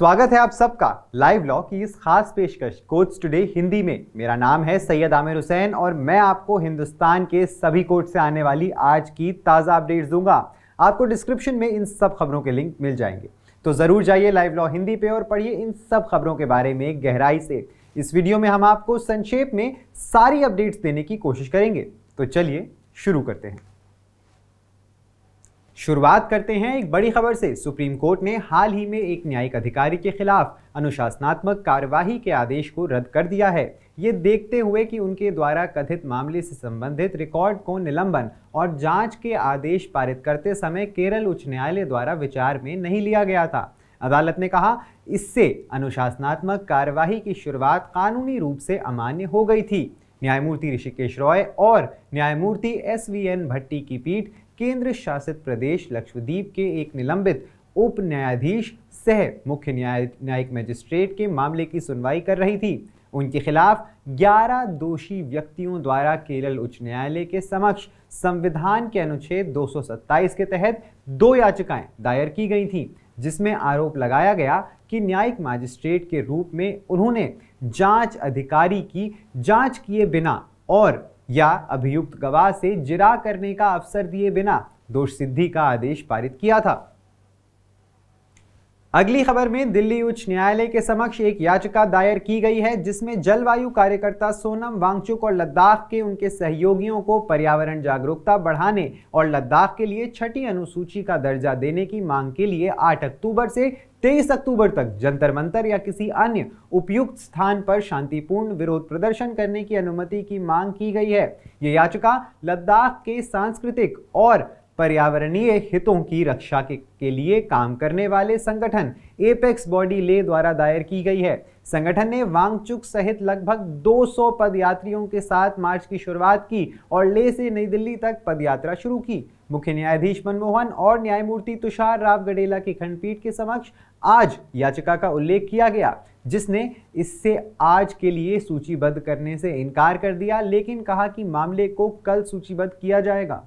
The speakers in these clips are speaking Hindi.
स्वागत है आप सबका लाइव लॉ की इस खास पेशकश कोर्ट्स टुडे हिंदी में मेरा नाम है सैयद आमिर हुसैन और मैं आपको हिंदुस्तान के सभी कोर्ट से आने वाली आज की ताज़ा अपडेट्स दूंगा आपको डिस्क्रिप्शन में इन सब खबरों के लिंक मिल जाएंगे तो ज़रूर जाइए लाइव लॉ हिंदी पे और पढ़िए इन सब खबरों के बारे में गहराई से इस वीडियो में हम आपको संक्षेप में सारी अपडेट्स देने की कोशिश करेंगे तो चलिए शुरू करते हैं शुरुआत करते हैं एक बड़ी खबर से सुप्रीम कोर्ट ने हाल ही में एक न्यायिक अधिकारी के खिलाफ अनुशासनात्मक कार्यवाही के आदेश को रद्द कर दिया है ये देखते हुए कि उनके द्वारा कथित मामले से संबंधित रिकॉर्ड को निलंबन और जांच के आदेश पारित करते समय केरल उच्च न्यायालय द्वारा विचार में नहीं लिया गया था अदालत ने कहा इससे अनुशासनात्मक कार्यवाही की शुरुआत कानूनी रूप से अमान्य हो गई थी न्यायमूर्ति ऋषिकेश रॉय और न्यायमूर्ति एस वी एन भट्टी की पीठ केंद्र शासित प्रदेश लक्षद्वीप के एक निलंबित उप न्यायाधीश सह मुख्य न्याय न्यायिक मजिस्ट्रेट के मामले की सुनवाई कर रही थी उनके खिलाफ 11 दोषी व्यक्तियों द्वारा केरल उच्च न्यायालय के समक्ष संविधान के अनुच्छेद 227 के तहत दो याचिकाएं दायर की गई थीं जिसमें आरोप लगाया गया कि न्यायिक मजिस्ट्रेट के रूप में उन्होंने जांच अधिकारी की जांच किए बिना और या अभियुक्त गवाह से जिरा करने का अवसर दिए बिना दोष सिद्धि का आदेश पारित किया था अगली खबर में दिल्ली उच्च न्यायालय के समक्ष एक याचिका दायर की गई है जिसमें जलवायु कार्यकर्ता सोनम वांगचुक और लद्दाख के उनके सहयोगियों को पर्यावरण जागरूकता बढ़ाने और लद्दाख के लिए छठी अनुसूची का दर्जा देने की मांग के लिए 8 अक्टूबर से तेईस अक्टूबर तक जंतर मंतर या किसी अन्य उपयुक्त स्थान पर शांतिपूर्ण विरोध प्रदर्शन करने की अनुमति की मांग की गई है ये याचिका लद्दाख के सांस्कृतिक और पर्यावरणीय हितों की रक्षा के, के लिए काम करने वाले संगठन एपेक्स बॉडी ले द्वारा दायर की गई है संगठन ने वांगचुक सहित लगभग 200 पदयात्रियों के साथ मार्च की शुरुआत की और ले से नई दिल्ली तक पदयात्रा शुरू की मुख्य न्यायाधीश मनमोहन और न्यायमूर्ति तुषार राव गडेला की खंडपीठ के समक्ष आज याचिका का उल्लेख किया गया जिसने इससे आज के लिए सूचीबद्ध करने से इनकार कर दिया लेकिन कहा कि मामले को कल सूचीबद्ध किया जाएगा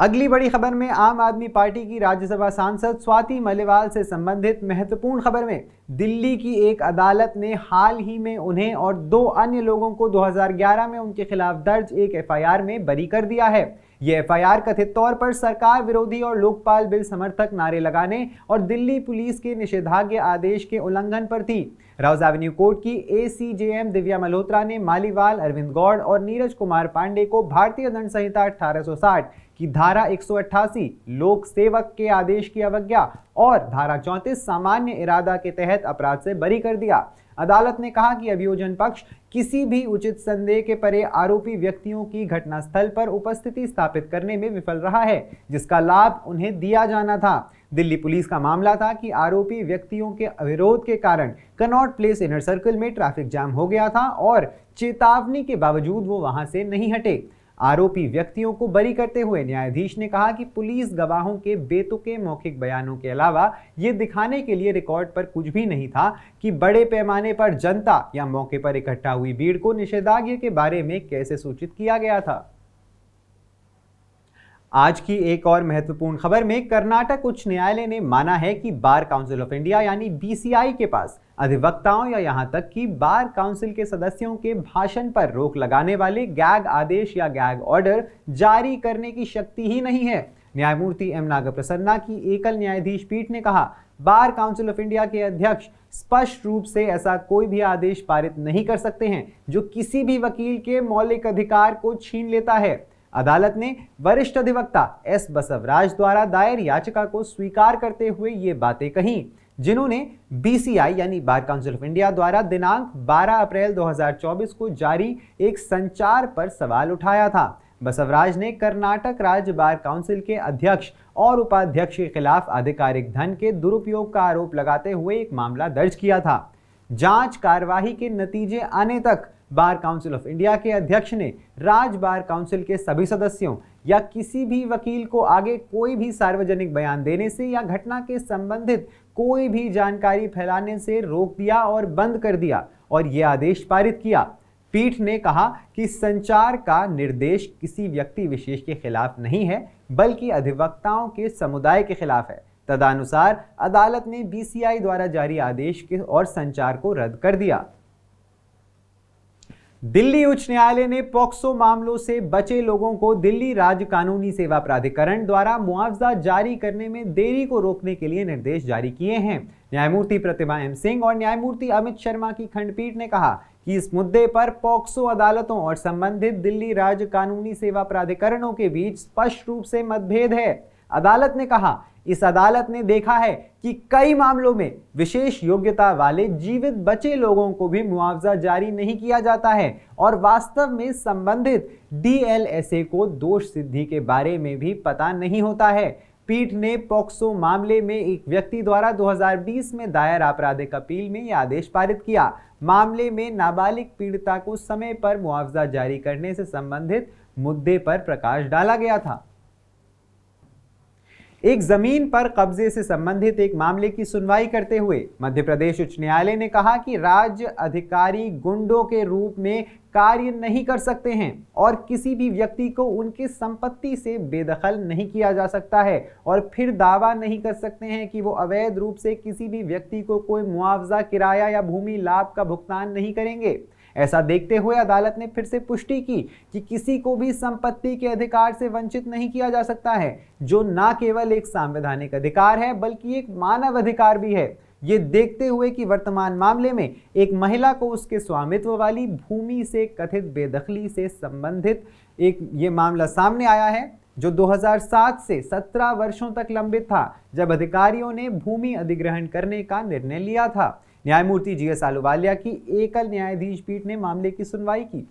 अगली बड़ी खबर में आम आदमी पार्टी की राज्यसभा सांसद स्वाति मलेवाल से संबंधित महत्वपूर्ण खबर में दिल्ली की एक अदालत ने हाल ही में उन्हें और दो अन्य लोगों को 2011 में उनके खिलाफ दर्ज एक एफआईआर में बरी कर दिया है ये एफआईआर कथित तौर पर सरकार विरोधी और लोकपाल बिल समर्थक नारे लगाने और दिल्ली पुलिस के निषेधाज्ञा आदेश के उल्लंघन पर थी राउज एवेन्यू कोर्ट की एसीजेएम दिव्या मल्होत्रा ने मालीवाल अरविंद गौड़ और नीरज कुमार पांडे को भारतीय दंड संहिता अठारह की धारा एक लोक सेवक के आदेश की अवज्ञा और धारा चौंतीस सामान्य इरादा के तहत अपराध से बरी कर दिया अदालत ने कहा कि अभियोजन पक्ष किसी भी उचित संदेह के परे आरोपी व्यक्तियों की घटनास्थल पर उपस्थिति स्थापित स्थापित करने में विफल रहा है जिसका लाभ उन्हें दिया जाना था दिल्ली पुलिस का मामला था कि आरोपी व्यक्तियों के अविरोध के कारण कनॉट प्लेस इनर सर्कल में ट्रैफिक जाम हो गया था और चेतावनी के बावजूद वो वहां से नहीं हटे आरोपी व्यक्तियों को बरी करते हुए न्यायाधीश ने कहा कि पुलिस गवाहों के बेतुके मौखिक बयानों के अलावा ये दिखाने के लिए रिकॉर्ड पर कुछ भी नहीं था कि बड़े पैमाने पर जनता या मौके पर इकट्ठा हुई भीड़ को निषेधाज्ञा के बारे में कैसे सूचित किया गया था आज की एक और महत्वपूर्ण खबर में कर्नाटक उच्च न्यायालय ने माना है कि बार काउंसिल ऑफ इंडिया यानी बीसीआई के पास अधिवक्ताओं या यहां तक कि बार काउंसिल के सदस्यों के भाषण पर रोक लगाने वाले गैग आदेश या गैग ऑर्डर जारी करने की शक्ति ही नहीं है न्यायमूर्ति एम नाग प्रसन्ना की एकल न्यायाधीश पीठ ने कहा बार काउंसिल ऑफ इंडिया के अध्यक्ष स्पष्ट रूप से ऐसा कोई भी आदेश पारित नहीं कर सकते हैं जो किसी भी वकील के मौलिक अधिकार को छीन लेता है अदालत ने वरिष्ठ अधिवक्ता एस बसवराज द्वारा दायर याचिका को स्वीकार करते हुए ये बातें कहीं जिन्होंने बीसीआई यानी बार काउंसिल ऑफ इंडिया द्वारा दिनांक 12 अप्रैल 2024 को जारी एक संचार पर सवाल उठाया था बसवराज ने कर्नाटक राज्य बार काउंसिल के अध्यक्ष और उपाध्यक्ष के खिलाफ आधिकारिक धन के दुरुपयोग का आरोप लगाते हुए एक मामला दर्ज किया था जांच कार्यवाही के नतीजे आने तक बार काउंसिल ऑफ इंडिया के अध्यक्ष ने राज बार काउंसिल के सभी सदस्यों या किसी भी वकील को आगे कोई भी सार्वजनिक बयान देने से या घटना के संबंधित कोई भी जानकारी फैलाने से रोक दिया और बंद कर दिया और यह आदेश पारित किया पीठ ने कहा कि संचार का निर्देश किसी व्यक्ति विशेष के खिलाफ नहीं है बल्कि अधिवक्ताओं के समुदाय के खिलाफ है तदनुसार अदालत ने बीसीआई द्वारा जारी आदेश के और संचार को रद्द कर दिया दिल्ली उच्च न्यायालय ने पॉक्सो मामलों से बचे लोगों को दिल्ली राज्य कानूनी सेवा प्राधिकरण द्वारा मुआवजा जारी करने में देरी को रोकने के लिए निर्देश जारी किए हैं न्यायमूर्ति प्रतिभा एम सिंह और न्यायमूर्ति अमित शर्मा की खंडपीठ ने कहा कि इस मुद्दे पर पॉक्सो अदालतों और संबंधित दिल्ली राज्य कानूनी सेवा प्राधिकरणों के बीच स्पष्ट रूप से मतभेद है अदालत ने कहा इस अदालत ने देखा है कि कई मामलों में विशेष योग्यता वाले जीवित बचे लोगों को भी मुआवजा जारी नहीं किया जाता है और वास्तव में संबंधित डीएलएसए को दोष सिद्धि के बारे में भी पता नहीं होता है पीठ ने पॉक्सो मामले में एक व्यक्ति द्वारा 2020 में दायर आपराधिक अपील में यह आदेश पारित किया मामले में नाबालिग पीड़िता को समय पर मुआवजा जारी करने से संबंधित मुद्दे पर प्रकाश डाला गया था एक जमीन पर कब्जे से संबंधित एक मामले की सुनवाई करते हुए मध्य प्रदेश उच्च न्यायालय ने कहा कि राज्य अधिकारी गुंडों के रूप में कार्य नहीं कर सकते हैं और किसी भी व्यक्ति को उनकी संपत्ति से बेदखल नहीं किया जा सकता है और फिर दावा नहीं कर सकते हैं कि वो अवैध रूप से किसी भी व्यक्ति को कोई मुआवजा किराया या भूमि लाभ का भुगतान नहीं करेंगे ऐसा देखते हुए अदालत ने फिर से पुष्टि की कि किसी को भी संपत्ति के अधिकार से वंचित नहीं किया जा सकता है जो ना केवल एक संवैधानिक अधिकार है बल्कि एक मानव अधिकार भी है ये देखते हुए कि वर्तमान मामले में एक महिला को उसके स्वामित्व वाली भूमि से कथित बेदखली से संबंधित एक ये मामला सामने आया है जो 2007 से 17 वर्षों तक लंबित था जब अधिकारियों ने भूमि अधिग्रहण करने का निर्णय लिया था न्यायमूर्ति जी एस आलूवालिया की एकल न्यायाधीश पीठ ने मामले की सुनवाई की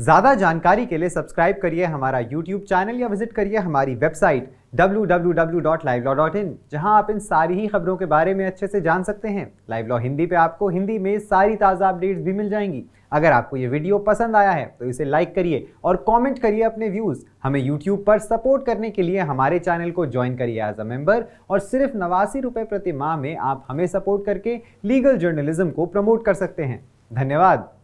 ज़्यादा जानकारी के लिए सब्सक्राइब करिए हमारा यूट्यूब चैनल या विजिट करिए हमारी वेबसाइट www.livelawin जहां आप इन सारी ही खबरों के बारे में अच्छे से जान सकते हैं लाइव लॉ हिंदी पे आपको हिंदी में सारी ताज़ा अपडेट्स भी मिल जाएंगी अगर आपको ये वीडियो पसंद आया है तो इसे लाइक करिए और कमेंट करिए अपने व्यूज़ हमें यूट्यूब पर सपोर्ट करने के लिए हमारे चैनल को ज्वाइन करिए एज अ मेंबर और सिर्फ नवासी रुपये प्रति माह में आप हमें सपोर्ट करके लीगल जर्नलिज्म को प्रमोट कर सकते हैं धन्यवाद